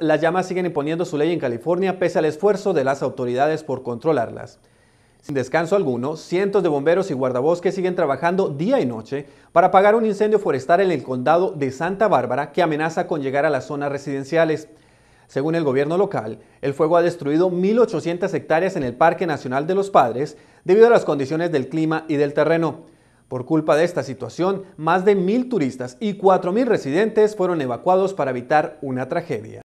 Las llamas siguen imponiendo su ley en California pese al esfuerzo de las autoridades por controlarlas. Sin descanso alguno, cientos de bomberos y guardabosques siguen trabajando día y noche para apagar un incendio forestal en el condado de Santa Bárbara que amenaza con llegar a las zonas residenciales. Según el gobierno local, el fuego ha destruido 1.800 hectáreas en el Parque Nacional de los Padres debido a las condiciones del clima y del terreno. Por culpa de esta situación, más de 1.000 turistas y 4.000 residentes fueron evacuados para evitar una tragedia.